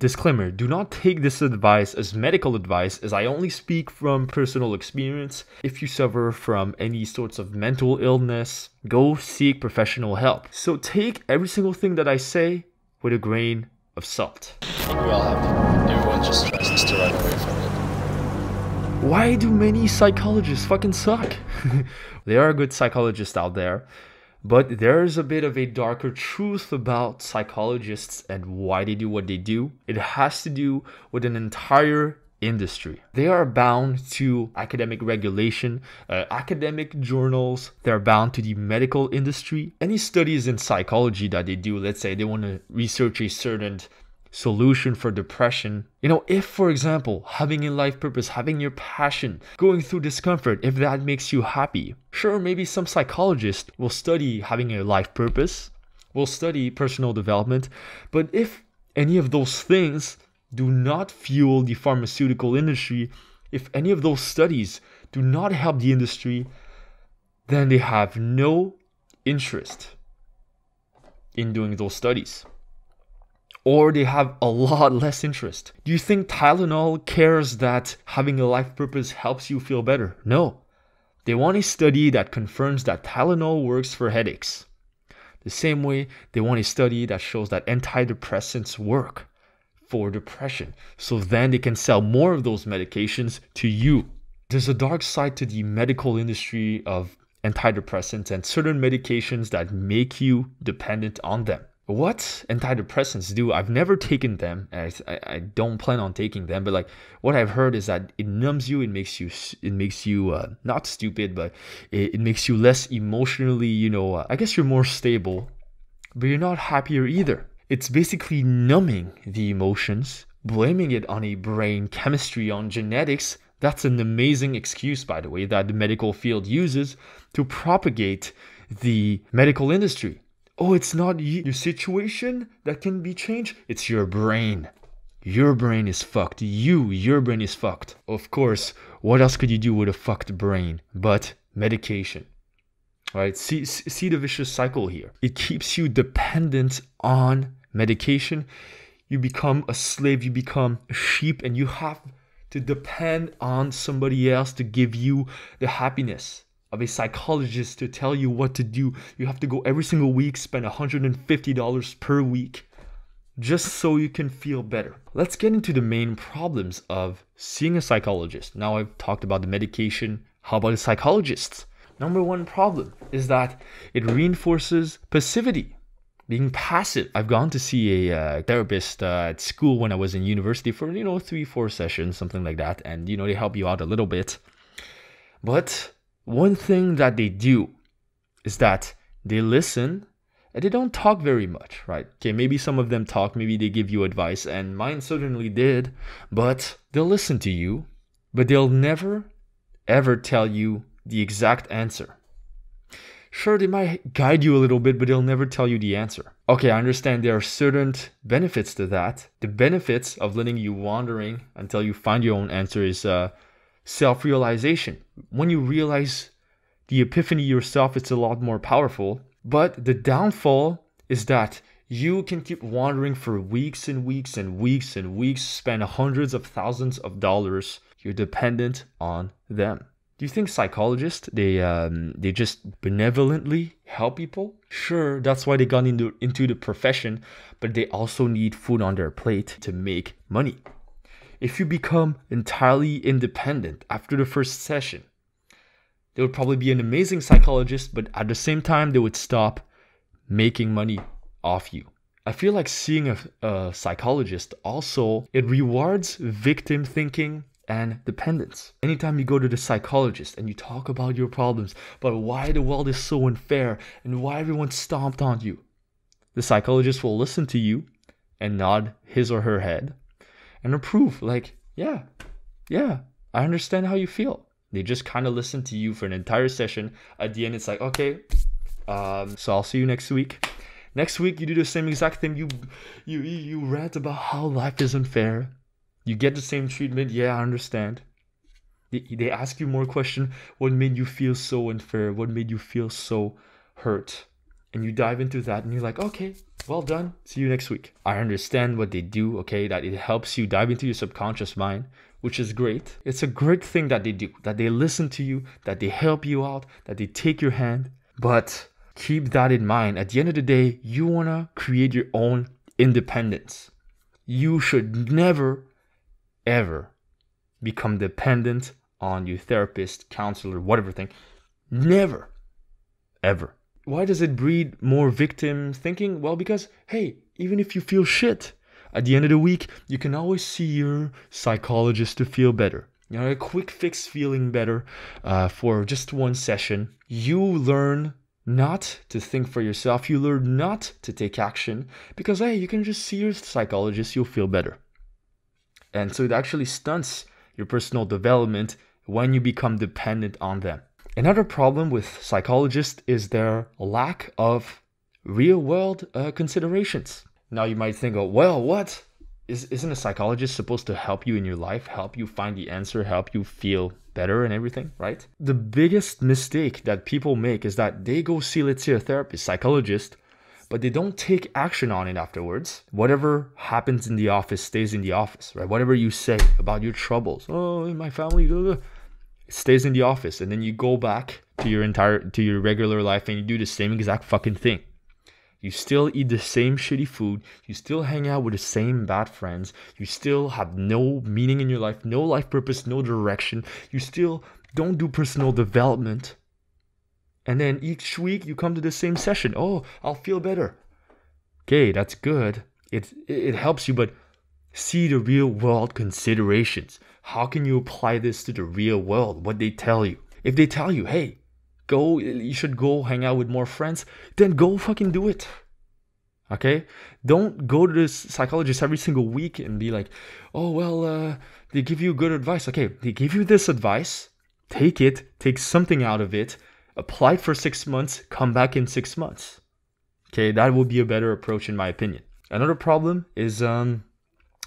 Disclaimer Do not take this advice as medical advice, as I only speak from personal experience. If you suffer from any sorts of mental illness, go seek professional help. So take every single thing that I say with a grain of salt. we all have everyone just tries to run away from it. Why do many psychologists fucking suck? there are good psychologists out there. But there's a bit of a darker truth about psychologists and why they do what they do. It has to do with an entire industry. They are bound to academic regulation, uh, academic journals, they're bound to the medical industry. Any studies in psychology that they do, let's say they want to research a certain solution for depression. You know, if for example, having a life purpose, having your passion, going through discomfort, if that makes you happy, sure, maybe some psychologist will study having a life purpose, will study personal development, but if any of those things do not fuel the pharmaceutical industry, if any of those studies do not help the industry, then they have no interest in doing those studies or they have a lot less interest. Do you think Tylenol cares that having a life purpose helps you feel better? No. They want a study that confirms that Tylenol works for headaches. The same way, they want a study that shows that antidepressants work for depression. So then they can sell more of those medications to you. There's a dark side to the medical industry of antidepressants and certain medications that make you dependent on them what antidepressants do i've never taken them I, I, I, don't plan on taking them but like what i've heard is that it numbs you it makes you it makes you uh, not stupid but it, it, makes you less emotionally you know uh, i guess you're more stable but you're not happier either it's basically numbing the emotions blaming it on a brain chemistry on genetics that's an amazing excuse by the way that the medical field uses to propagate the medical industry Oh, it's not your situation that can be changed, it's your brain. Your brain is fucked. You, your brain is fucked. Of course, what else could you do with a fucked brain but medication? Right? See, see the vicious cycle here. It keeps you dependent on medication. You become a slave, you become a sheep, and you have to depend on somebody else to give you the happiness of a psychologist to tell you what to do. You have to go every single week, spend $150 per week just so you can feel better. Let's get into the main problems of seeing a psychologist. Now I've talked about the medication, how about the psychologists? Number one problem is that it reinforces passivity. Being passive. I've gone to see a uh, therapist uh, at school when I was in university for, you know, three, four sessions, something like that. And, you know, they help you out a little bit. But one thing that they do is that they listen and they don't talk very much, right? Okay, maybe some of them talk, maybe they give you advice, and mine certainly did, but they'll listen to you, but they'll never ever tell you the exact answer. Sure, they might guide you a little bit, but they'll never tell you the answer. Okay, I understand there are certain benefits to that. The benefits of letting you wandering until you find your own answer is uh, self realization. When you realize the epiphany yourself, it's a lot more powerful. But the downfall is that you can keep wandering for weeks and weeks and weeks and weeks, spend hundreds of thousands of dollars. You're dependent on them. Do you think psychologists they um, they just benevolently help people? Sure, that's why they got into into the profession, but they also need food on their plate to make money if you become entirely independent after the first session, they would probably be an amazing psychologist, but at the same time, they would stop making money off you. I feel like seeing a, a psychologist also it rewards victim thinking and dependence. Anytime you go to the psychologist and you talk about your problems, but why the world is so unfair and why everyone stomped on you, the psychologist will listen to you and nod his or her head and approve. Like, yeah, yeah, I understand how you feel. They just kind of listen to you for an entire session. At the end, it's like, okay, um, so I'll see you next week. Next week, you do the same exact thing. You, you, you rant about how life is unfair. You get the same treatment. Yeah, I understand. They, they ask you more question. What made you feel so unfair? What made you feel so hurt? and you dive into that and you're like, okay, well done. See you next week. I understand what they do, okay, that it helps you dive into your subconscious mind, which is great. It's a great thing that they do, that they listen to you, that they help you out, that they take your hand. But keep that in mind. At the end of the day, you want to create your own independence. You should never, ever become dependent on your therapist, counselor, whatever thing. Never, ever why does it breed more victim thinking? Well, because hey, even if you feel shit, at the end of the week, you can always see your psychologist to feel better. You know, a quick fix feeling better uh, for just one session. You learn not to think for yourself. You learn not to take action because, hey, you can just see your psychologist, you'll feel better. And so it actually stunts your personal development when you become dependent on them. Another problem with psychologists is their lack of real world uh, considerations. Now you might think, oh, well, what? Is, isn't a psychologist supposed to help you in your life, help you find the answer, help you feel better and everything, right? The biggest mistake that people make is that they go see, let's say, a therapist, psychologist, but they don't take action on it afterwards. Whatever happens in the office stays in the office, right? Whatever you say about your troubles, oh, my family, blah, blah, stays in the office and then you go back to your entire to your regular life and you do the same exact fucking thing you still eat the same shitty food you still hang out with the same bad friends you still have no meaning in your life no life purpose no direction you still don't do personal development and then each week you come to the same session oh i'll feel better okay that's good it it helps you but see the real world considerations how can you apply this to the real world? What they tell you? If they tell you, hey, go, you should go hang out with more friends, then go fucking do it. Okay? Don't go to this psychologist every single week and be like, oh, well, uh, they give you good advice. Okay, they give you this advice, take it, take something out of it, apply for six months, come back in six months. Okay, that would be a better approach, in my opinion. Another problem is um,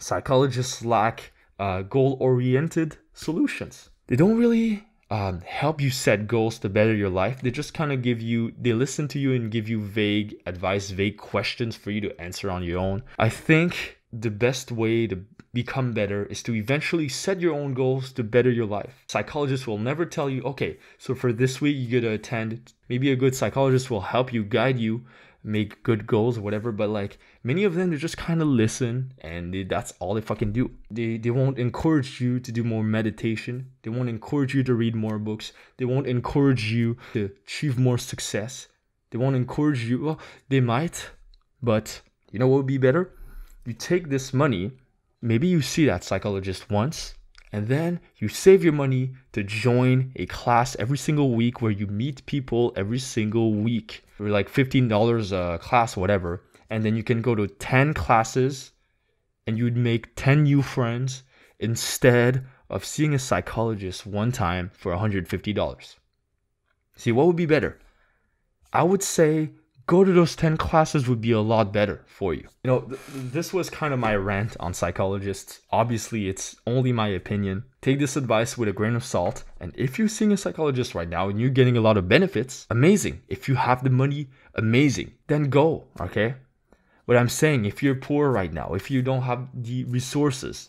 psychologists lack uh, goal oriented solutions. They don't really um, help you set goals to better your life. They just kind of give you, they listen to you and give you vague advice, vague questions for you to answer on your own. I think the best way to become better is to eventually set your own goals to better your life. Psychologists will never tell you, okay, so for this week, you get to attend. Maybe a good psychologist will help you, guide you make good goals or whatever, but like many of them, they just kind of listen and they, that's all they fucking do. They, they won't encourage you to do more meditation. They won't encourage you to read more books. They won't encourage you to achieve more success. They won't encourage you. Well, they might, but you know what would be better? You take this money, maybe you see that psychologist once, and then you save your money to join a class every single week where you meet people every single week like $15 a class, whatever. And then you can go to 10 classes and you'd make 10 new friends instead of seeing a psychologist one time for $150. See, what would be better? I would say go to those 10 classes would be a lot better for you. You know, th- this was kind of my rant on psychologists. Obviously, it's only my opinion. Take this advice with a grain of salt. And if you're seeing a psychologist right now and you're getting a lot of benefits, amazing. If you have the money, amazing. Then go, okay? But I'm saying if you're poor right now, if you don't have the resources,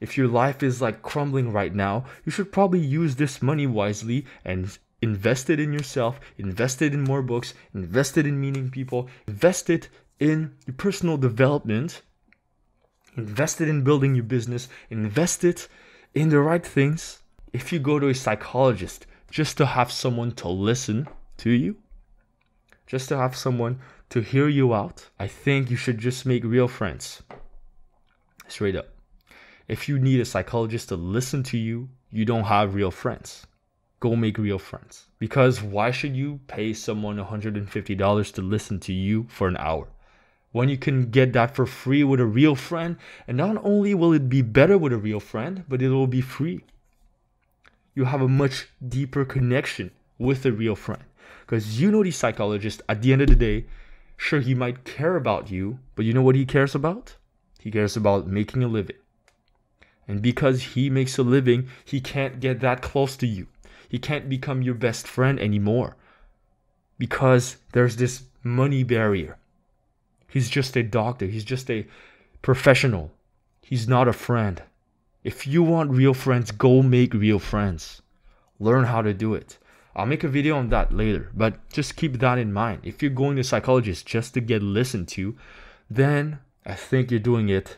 if your life is like crumbling right now, you should probably use this money wisely and invested in yourself, invested in more books, invested in meeting people, invested in your personal development, invested in building your business, invested in the right things. If you go to a psychologist just to have someone to listen to you, just to have someone to hear you out, I think you should just make real friends. Straight up. If you need a psychologist to listen to you, you don't have real friends go make real friends. Because why should you pay someone $150 to listen to you for an hour? When you can get that for free with a real friend, and not only will it be better with a real friend, but it will be free. You have a much deeper connection with a real friend. Because you know the psychologist, at the end of the day, sure, he might care about you, but you know what he cares about? He cares about making a living. And because he makes a living, he can't get that close to you. He can't become your best friend anymore because there's this money barrier. He's just a doctor, he's just a professional. He's not a friend. If you want real friends, go make real friends. Learn how to do it. I'll make a video on that later, but just keep that in mind. If you're going to psychologists just to get listened to, then I think you're doing it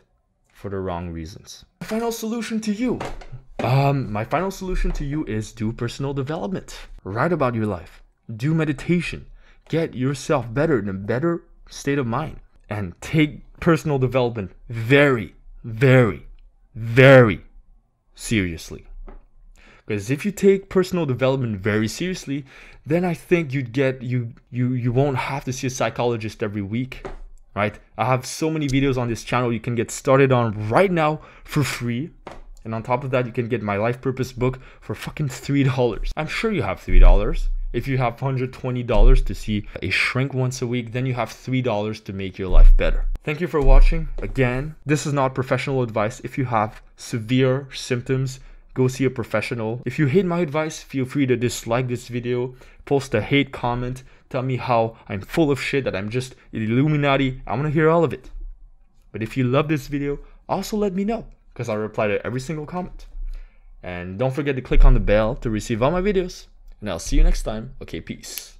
for the wrong reasons. Final solution to you um, my final solution to you is do personal development. Write about your life. Do meditation. Get yourself better in a better state of mind. And take personal development very, very, very seriously. Because if you take personal development very seriously, then I think you'd get you you you won't have to see a psychologist every week. Right? I have so many videos on this channel you can get started on right now for free and on top of that, you can get my life purpose book for fucking $3. I'm sure you have $3. If you have $120 to see a shrink once a week, then you have $3 to make your life better. Thank you for watching. Again, this is not professional advice. If you have severe symptoms, go see a professional. If you hate my advice, feel free to dislike this video, post a hate comment, tell me how I'm full of shit, that I'm just Illuminati. I want to hear all of it. But if you love this video, also let me know because I reply to every single comment. And don't forget to click on the bell to receive all my videos. And I'll see you next time. Okay, peace.